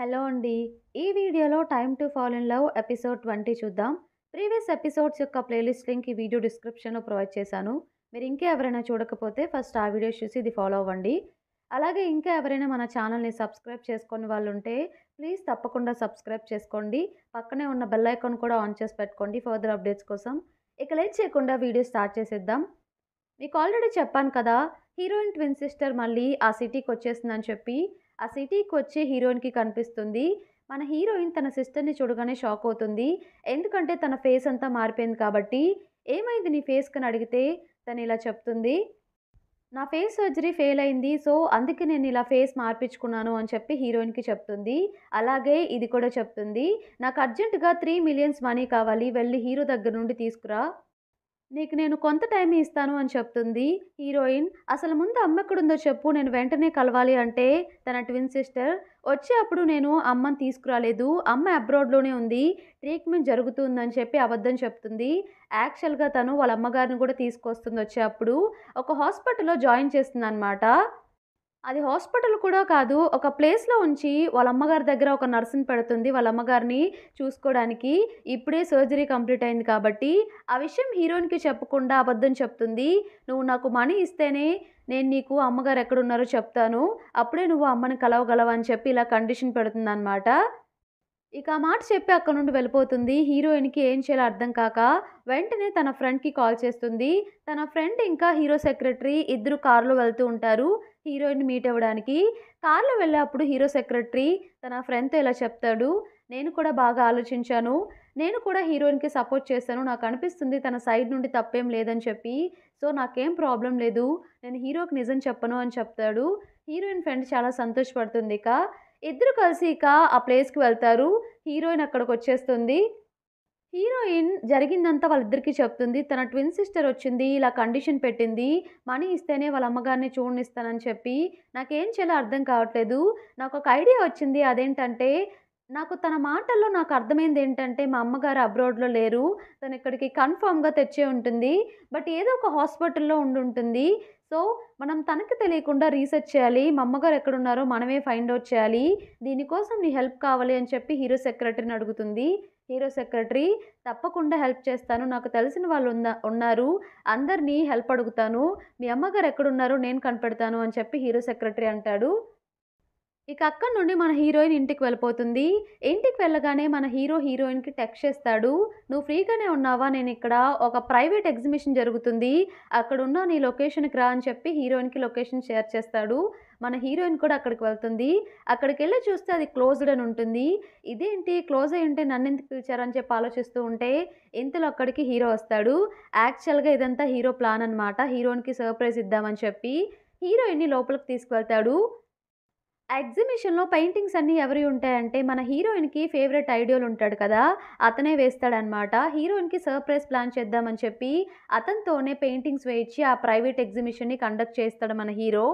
hello అండి ఈ వీడియోలో time to fall in love episode twenty చూద్దాం ప్రీవియస్ ఎపిసోడ్స్ యొక్క ప్లేలిస్ట్ లింక్ ఈ వీడియో డిస్క్రిప్షన్లో ప్రొవైడ్ చేశాను మీరు ఇంకా ఎవరైనా చూడకపోతే ఫస్ట్ ఆ వీడియో చూసి ఇది ఫాలో అవ్వండి అలాగే ఇంకా ఎవరైనా మన ఛానల్ని సబ్స్క్రైబ్ చేసుకుని వాళ్ళు ఉంటే ప్లీజ్ తప్పకుండా సబ్స్క్రైబ్ చేసుకోండి పక్కనే ఉన్న బెల్ ఐకాన్ కూడా ఆన్ చేసి పెట్టుకోండి ఫర్దర్ అప్డేట్స్ కోసం ఇక లేట్ చేయకుండా వీడియో స్టార్ట్ చేసేద్దాం మీకు ఆల్రెడీ చెప్పాను కదా హీరోయిన్ ట్విన్ సిస్టర్ మళ్ళీ ఆ సిటీకి వచ్చేసిందని చెప్పి ఆ సిటీకి వచ్చే హీరోయిన్కి కనిపిస్తుంది మన హీరోయిన్ తన సిస్టర్ని చూడగానే షాక్ అవుతుంది ఎందుకంటే తన ఫేస్ అంతా మారిపోయింది కాబట్టి ఏమైంది నీ ఫేస్ కని అడిగితే తను ఇలా చెప్తుంది నా ఫేస్ సర్జరీ ఫెయిల్ అయింది సో అందుకే నేను ఇలా ఫేస్ మార్పించుకున్నాను అని చెప్పి హీరోయిన్కి చెప్తుంది అలాగే ఇది కూడా చెప్తుంది నాకు అర్జెంటుగా త్రీ మిలియన్స్ మనీ కావాలి వెళ్ళి హీరో దగ్గర నుండి తీసుకురా నీకు నేను కొంత టైం ఇస్తాను అని చెప్తుంది హీరోయిన్ అసలు ముందు అమ్మ ఎక్కడుందో చెప్పు నేను వెంటనే కలవాలి అంటే తన ట్విన్ సిస్టర్ వచ్చే అప్పుడు నేను అమ్మని తీసుకురాలేదు అమ్మ అబ్రాడ్లోనే ఉంది ట్రీట్మెంట్ జరుగుతుందని చెప్పి అబద్ధం చెప్తుంది యాక్చువల్గా తను వాళ్ళ అమ్మగారిని కూడా తీసుకొస్తుంది వచ్చే అప్పుడు ఒక హాస్పిటల్లో జాయిన్ చేస్తుంది అనమాట అది హాస్పిటల్ కూడా కాదు ఒక ప్లేస్లో ఉంచి వాళ్ళ అమ్మగారి దగ్గర ఒక నర్సుని పెడుతుంది వాళ్ళ అమ్మగారిని చూసుకోవడానికి ఇప్పుడే సర్జరీ కంప్లీట్ అయింది కాబట్టి ఆ విషయం హీరోయిన్కి చెప్పకుండా అబద్ధం చెప్తుంది నువ్వు నాకు మనీ ఇస్తేనే నేను నీకు అమ్మగారు ఎక్కడున్నారో చెప్తాను అప్పుడే నువ్వు అమ్మని కలవగలవు అని చెప్పి ఇలా కండిషన్ పెడుతుందన్నమాట ఇక ఆ మాట చెప్పి అక్కడ నుండి వెళ్ళిపోతుంది హీరోయిన్కి ఏం చేయాలో అర్థం కాక వెంటనే తన ఫ్రెండ్కి కాల్ చేస్తుంది తన ఫ్రెండ్ ఇంకా హీరో సెక్రటరీ ఇద్దరు కారులో వెళ్తూ ఉంటారు హీరోయిన్ మీట్ అవ్వడానికి కార్లో వెళ్ళేటప్పుడు హీరో సెక్రటరీ తన ఫ్రెండ్తో ఇలా చెప్తాడు నేను కూడా బాగా ఆలోచించాను నేను కూడా హీరోయిన్కి సపోర్ట్ చేశాను నాకు అనిపిస్తుంది తన సైడ్ నుండి తప్పేం లేదని చెప్పి సో నాకేం ప్రాబ్లం లేదు నేను హీరోకి నిజం చెప్పను అని చెప్తాడు హీరోయిన్ ఫ్రెండ్ చాలా సంతోషపడుతుంది ఇక ఇద్దరు కలిసి ఇక ఆ ప్లేస్కి వెళ్తారు హీరోయిన్ అక్కడికి వచ్చేస్తుంది హీరోయిన్ జరిగిందంతా వాళ్ళిద్దరికీ చెప్తుంది తన ట్విన్ సిస్టర్ వచ్చింది ఇలా కండిషన్ పెట్టింది మనీ ఇస్తేనే వాళ్ళ అమ్మగారిని చూడనిస్తానని చెప్పి నాకేం చేయాలో అర్థం కావట్లేదు నాకు ఒక ఐడియా వచ్చింది అదేంటంటే నాకు తన మాటల్లో నాకు అర్థమైంది ఏంటంటే మా అమ్మగారు అబ్రాడ్లో లేరు తను ఇక్కడికి కన్ఫామ్గా తెచ్చే ఉంటుంది బట్ ఏదో ఒక హాస్పిటల్లో ఉండి ఉంటుంది సో మనం తనకి తెలియకుండా రీసెర్చ్ చేయాలి మా అమ్మగారు ఎక్కడున్నారో మనమే ఫైండ్ అవుట్ చేయాలి దీనికోసం నీ హెల్ప్ కావాలి అని చెప్పి హీరో సెక్రటరీని అడుగుతుంది హీరో సెక్రటరీ తప్పకుండా హెల్ప్ చేస్తాను నాకు తెలిసిన వాళ్ళు ఉన్న ఉన్నారు అందరినీ హెల్ప్ అడుగుతాను మీ అమ్మగారు ఎక్కడున్నారో నేను కనిపెడతాను అని చెప్పి హీరో సెక్రటరీ అంటాడు ఇక అక్కడి నుండి మన హీరోయిన్ ఇంటికి వెళ్ళిపోతుంది ఇంటికి వెళ్ళగానే మన హీరో హీరోయిన్కి టెక్స్ట్ చేస్తాడు నువ్వు ఫ్రీగానే ఉన్నావా నేను ఇక్కడ ఒక ప్రైవేట్ ఎగ్జిబిషన్ జరుగుతుంది అక్కడ నీ లొకేషన్కి రా అని చెప్పి హీరోయిన్కి లొకేషన్ షేర్ చేస్తాడు మన హీరోయిన్ కూడా అక్కడికి వెళ్తుంది అక్కడికి వెళ్ళి చూస్తే అది క్లోజ్డ్ అని ఉంటుంది ఇదేంటి క్లోజ్ అయ్యి ఉంటే నన్ను ఎందుకు పిలిచారని చెప్పి ఆలోచిస్తూ ఉంటే ఇంతలో అక్కడికి హీరో వస్తాడు యాక్చువల్గా ఇదంతా హీరో ప్లాన్ అనమాట హీరోయిన్కి సర్ప్రైజ్ ఇద్దామని చెప్పి హీరోయిన్ని లోపలికి తీసుకువెళ్తాడు ఎగ్జిబిషన్లో పెయింటింగ్స్ అన్నీ ఎవరి ఉంటాయంటే మన హీరోయిన్కి ఫేవరెట్ ఐడియోలు ఉంటాడు కదా అతనే వేస్తాడనమాట హీరోయిన్కి సర్ప్రైజ్ ప్లాన్ చేద్దామని చెప్పి అతనితోనే పెయింటింగ్స్ వేయించి ఆ ప్రైవేట్ ఎగ్జిబిషన్ని కండక్ట్ చేస్తాడు మన హీరో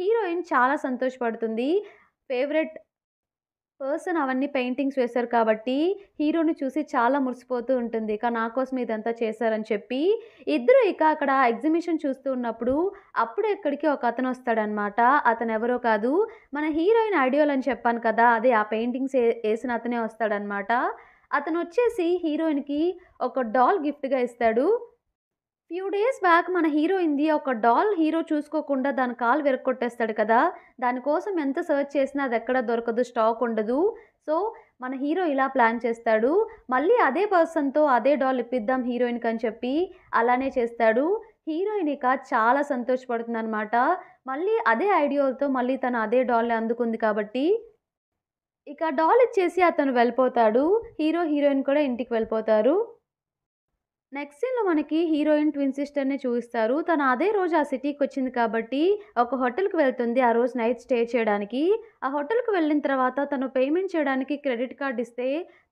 హీరోయిన్ చాలా సంతోషపడుతుంది ఫేవరెట్ పర్సన్ అవన్నీ పెయింటింగ్స్ వేశారు కాబట్టి హీరోని చూసి చాలా మురిసిపోతూ ఉంటుంది ఇక నా కోసం ఇదంతా చేశారని చెప్పి ఇద్దరు ఇక అక్కడ ఎగ్జిబిషన్ చూస్తూ ఉన్నప్పుడు అప్పుడు ఎక్కడికి ఒక అతను వస్తాడనమాట అతను ఎవరో కాదు మన హీరోయిన్ ఐడియోల్ అని చెప్పాను కదా అదే ఆ పెయింటింగ్స్ వేసిన అతనే వస్తాడనమాట అతను వచ్చేసి హీరోయిన్కి ఒక డాల్ గిఫ్ట్గా ఇస్తాడు ఫ్యూ డేస్ బ్యాక్ మన హీరో హీరోయింది ఒక డాల్ హీరో చూసుకోకుండా దాని కాలు వెరక్కొట్టేస్తాడు కదా దానికోసం ఎంత సర్చ్ చేసినా అది ఎక్కడ దొరకదు స్టాక్ ఉండదు సో మన హీరో ఇలా ప్లాన్ చేస్తాడు మళ్ళీ అదే పర్సన్తో అదే డాల్ ఇప్పిద్దాం హీరోయిన్కి అని చెప్పి అలానే చేస్తాడు హీరోయిన్ ఇక చాలా సంతోషపడుతుంది అనమాట మళ్ళీ అదే ఐడియాలతో మళ్ళీ తను అదే డాల్ని అందుకుంది కాబట్టి ఇక డాల్ ఇచ్చేసి అతను వెళ్ళిపోతాడు హీరో హీరోయిన్ కూడా ఇంటికి వెళ్ళిపోతారు నెక్స్ట్ సీన్లో మనకి హీరోయిన్ ట్విన్ సిస్టర్ని చూపిస్తారు తను అదే రోజు ఆ సిటీకి వచ్చింది కాబట్టి ఒక హోటల్కి వెళ్తుంది ఆ రోజు నైట్ స్టే చేయడానికి ఆ హోటల్కి వెళ్ళిన తర్వాత తను పేమెంట్ చేయడానికి క్రెడిట్ కార్డ్ ఇస్తే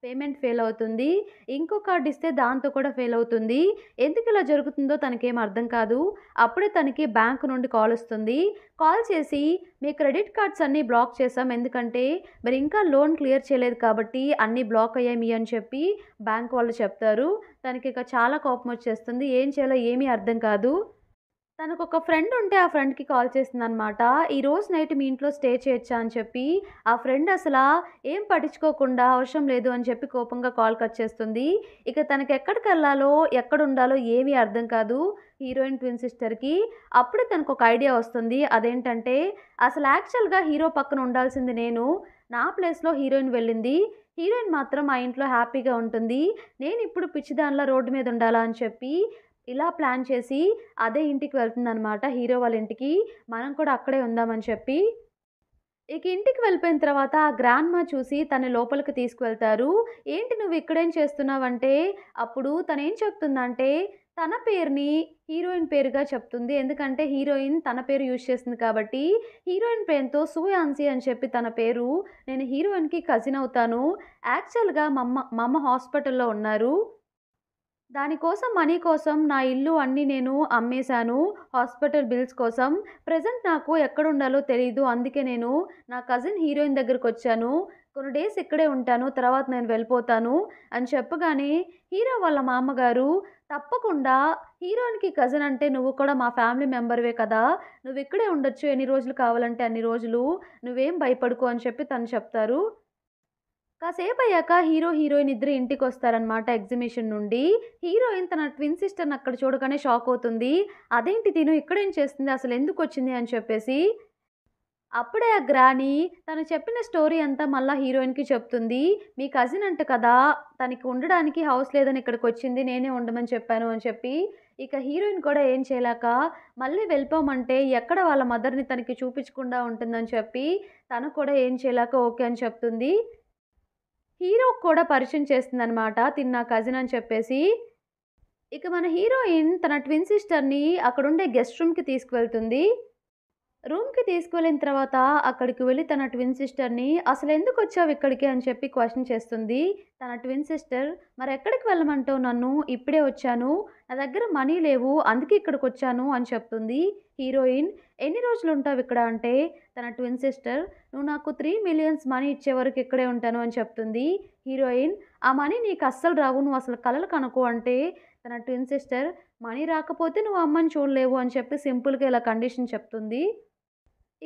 పేమెంట్ ఫెయిల్ అవుతుంది ఇంకో కార్డు ఇస్తే దాంతో కూడా ఫెయిల్ అవుతుంది ఎందుకు ఇలా జరుగుతుందో తనకేం అర్థం కాదు అప్పుడే తనకి బ్యాంక్ నుండి కాల్ వస్తుంది కాల్ చేసి మీ క్రెడిట్ కార్డ్స్ అన్నీ బ్లాక్ చేసాం ఎందుకంటే మరి ఇంకా లోన్ క్లియర్ చేయలేదు కాబట్టి అన్నీ బ్లాక్ అయ్యాయి అని చెప్పి బ్యాంక్ వాళ్ళు చెప్తారు తనకి ఇక చాలా కోపం వచ్చేస్తుంది ఏం చేయాలో ఏమీ అర్థం కాదు తనకు ఒక ఫ్రెండ్ ఉంటే ఆ ఫ్రెండ్కి కాల్ చేసిందనమాట ఈరోజు నైట్ మీ ఇంట్లో స్టే చేయొచ్చా అని చెప్పి ఆ ఫ్రెండ్ అసలు ఏం పట్టించుకోకుండా అవసరం లేదు అని చెప్పి కోపంగా కాల్ కట్ చేస్తుంది ఇక తనకి ఎక్కడికి వెళ్ళాలో ఎక్కడ ఉండాలో ఏమీ అర్థం కాదు హీరోయిన్ ట్విన్ సిస్టర్కి అప్పుడు తనకు ఒక ఐడియా వస్తుంది అదేంటంటే అసలు యాక్చువల్గా హీరో పక్కన ఉండాల్సింది నేను నా ప్లేస్లో హీరోయిన్ వెళ్ళింది హీరోయిన్ మాత్రం మా ఇంట్లో హ్యాపీగా ఉంటుంది నేను ఇప్పుడు పిచ్చిదానిలో రోడ్డు మీద ఉండాలా అని చెప్పి ఇలా ప్లాన్ చేసి అదే ఇంటికి వెళ్తుందనమాట హీరో వాళ్ళ ఇంటికి మనం కూడా అక్కడే ఉందామని చెప్పి ఇక ఇంటికి వెళ్ళిపోయిన తర్వాత ఆ మా చూసి తన లోపలికి తీసుకువెళ్తారు ఏంటి నువ్వు ఇక్కడేం చేస్తున్నావంటే అప్పుడు తను ఏం చెప్తుందంటే తన పేరుని హీరోయిన్ పేరుగా చెప్తుంది ఎందుకంటే హీరోయిన్ తన పేరు యూజ్ చేస్తుంది కాబట్టి హీరోయిన్ పేరుతో సూయాన్సీ అని చెప్పి తన పేరు నేను హీరోయిన్కి కజిన్ అవుతాను యాక్చువల్గా మమ్మ మమ్మ హాస్పిటల్లో ఉన్నారు దానికోసం మనీ కోసం నా ఇల్లు అన్నీ నేను అమ్మేశాను హాస్పిటల్ బిల్స్ కోసం ప్రజెంట్ నాకు ఎక్కడుండాలో తెలియదు అందుకే నేను నా కజిన్ హీరోయిన్ దగ్గరికి వచ్చాను కొన్ని డేస్ ఇక్కడే ఉంటాను తర్వాత నేను వెళ్ళిపోతాను అని చెప్పగానే హీరో వాళ్ళ మామగారు తప్పకుండా హీరోయిన్కి కజిన్ అంటే నువ్వు కూడా మా ఫ్యామిలీ మెంబర్వే కదా నువ్వు ఇక్కడే ఉండొచ్చు ఎన్ని రోజులు కావాలంటే అన్ని రోజులు నువ్వేం భయపడుకో అని చెప్పి తను చెప్తారు కాసేపు అయ్యాక హీరో హీరోయిన్ ఇద్దరు ఇంటికి వస్తారనమాట ఎగ్జిబిషన్ నుండి హీరోయిన్ తన ట్విన్ సిస్టర్ని అక్కడ చూడగానే షాక్ అవుతుంది అదేంటి తిను ఇక్కడేం చేస్తుంది అసలు ఎందుకు వచ్చింది అని చెప్పేసి అప్పుడే ఆ గ్రాని తను చెప్పిన స్టోరీ అంతా మళ్ళీ హీరోయిన్కి చెప్తుంది మీ కజిన్ అంట కదా తనకి ఉండడానికి హౌస్ లేదని ఇక్కడికి వచ్చింది నేనే ఉండమని చెప్పాను అని చెప్పి ఇక హీరోయిన్ కూడా ఏం చేయలేక మళ్ళీ వెళ్ళిపోమంటే ఎక్కడ వాళ్ళ మదర్ని తనకి చూపించకుండా ఉంటుందని చెప్పి తను కూడా ఏం చేయలేక ఓకే అని చెప్తుంది హీరో కూడా పరిచయం అనమాట తిన్నా కజిన్ అని చెప్పేసి ఇక మన హీరోయిన్ తన ట్విన్ సిస్టర్ని అక్కడుండే గెస్ట్ రూమ్కి తీసుకువెళ్తుంది రూమ్కి తీసుకువెళ్ళిన తర్వాత అక్కడికి వెళ్ళి తన ట్విన్ సిస్టర్ని అసలు ఎందుకు వచ్చావు ఇక్కడికి అని చెప్పి క్వశ్చన్ చేస్తుంది తన ట్విన్ సిస్టర్ మరి ఎక్కడికి వెళ్ళమంటావు నన్ను ఇప్పుడే వచ్చాను నా దగ్గర మనీ లేవు అందుకే ఇక్కడికి వచ్చాను అని చెప్తుంది హీరోయిన్ ఎన్ని రోజులు ఉంటావు ఇక్కడ అంటే తన ట్విన్ సిస్టర్ నువ్వు నాకు త్రీ మిలియన్స్ మనీ ఇచ్చే వరకు ఇక్కడే ఉంటాను అని చెప్తుంది హీరోయిన్ ఆ మనీ నీకు అస్సలు రావు నువ్వు అసలు కలలు కనుకు అంటే తన ట్విన్ సిస్టర్ మనీ రాకపోతే నువ్వు అమ్మని చూడలేవు అని చెప్పి సింపుల్గా ఇలా కండిషన్ చెప్తుంది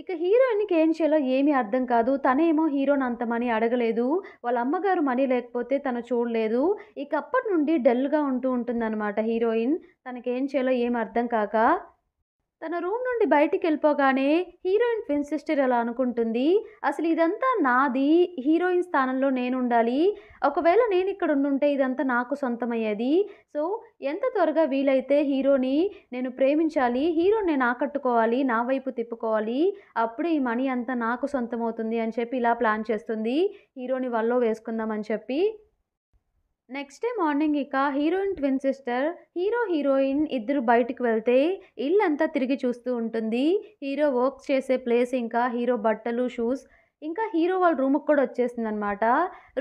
ఇక హీరోయిన్కి ఏం చేయాలో ఏమీ అర్థం కాదు తనేమో హీరోని అంత మనీ అడగలేదు వాళ్ళ అమ్మగారు మనీ లేకపోతే తను చూడలేదు ఇక అప్పటి నుండి డల్గా ఉంటూ ఉంటుందన్నమాట హీరోయిన్ తనకేం చేయాలో ఏం అర్థం కాక తన రూమ్ నుండి బయటికి వెళ్ళిపోగానే హీరోయిన్ ఫిన్ సిస్టర్ ఎలా అనుకుంటుంది అసలు ఇదంతా నాది హీరోయిన్ స్థానంలో నేను ఉండాలి ఒకవేళ నేను ఇక్కడ ఉండుంటే ఇదంతా నాకు సొంతమయ్యేది సో ఎంత త్వరగా వీలైతే హీరోని నేను ప్రేమించాలి హీరో నేను ఆకట్టుకోవాలి నా వైపు తిప్పుకోవాలి అప్పుడు ఈ మనీ అంతా నాకు సొంతమవుతుంది అని చెప్పి ఇలా ప్లాన్ చేస్తుంది హీరోని వల్లో వేసుకుందామని చెప్పి నెక్స్ట్ డే మార్నింగ్ ఇక heroine twin sister hero heroine ఇద్దరు బయటకు వెళ్తే ఇల్లంతా తిరిగి చూస్తూ ఉంటుంది హీరో వర్క్ చేసే ప్లేస్ ఇంకా హీరో బట్టలు షూస్ ఇంకా హీరో వాళ్ళ రూమ్కి కూడా వచ్చేసింది అనమాట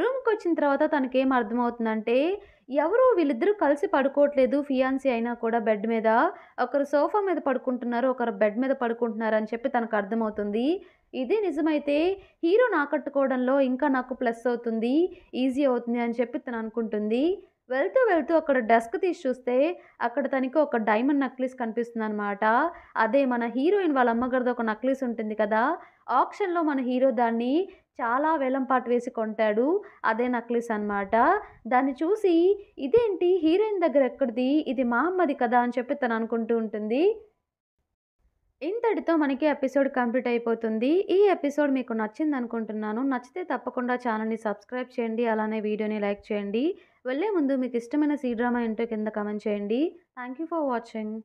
రూమ్కి వచ్చిన తర్వాత తనకేం అర్థమవుతుందంటే ఎవరు వీళ్ళిద్దరూ కలిసి పడుకోవట్లేదు ఫియాన్సీ అయినా కూడా బెడ్ మీద ఒకరు సోఫా మీద పడుకుంటున్నారు ఒకరు బెడ్ మీద పడుకుంటున్నారు అని చెప్పి తనకు అర్థమవుతుంది ఇదే నిజమైతే హీరోని ఆకట్టుకోవడంలో ఇంకా నాకు ప్లస్ అవుతుంది ఈజీ అవుతుంది అని చెప్పి తను అనుకుంటుంది వెళ్తూ వెళ్తూ అక్కడ డెస్క్ తీసి చూస్తే అక్కడ తనకి ఒక డైమండ్ నక్లీస్ కనిపిస్తుంది అనమాట అదే మన హీరోయిన్ వాళ్ళ అమ్మగారిది ఒక నక్లీస్ ఉంటుంది కదా ఆప్షన్లో మన హీరో దాన్ని చాలా పాటు వేసి కొంటాడు అదే నక్లీస్ అనమాట దాన్ని చూసి ఇదేంటి హీరోయిన్ దగ్గర ఎక్కడిది ఇది మా అమ్మది కదా అని చెప్పి తను అనుకుంటూ ఉంటుంది ఇంతటితో మనకి ఎపిసోడ్ కంప్లీట్ అయిపోతుంది ఈ ఎపిసోడ్ మీకు నచ్చింది అనుకుంటున్నాను నచ్చితే తప్పకుండా ఛానల్ని సబ్స్క్రైబ్ చేయండి అలానే వీడియోని లైక్ చేయండి వెళ్ళే ముందు మీకు ఇష్టమైన సీ డ్రామా ఏంటో కింద కమెంట్ చేయండి థ్యాంక్ యూ ఫర్ వాచింగ్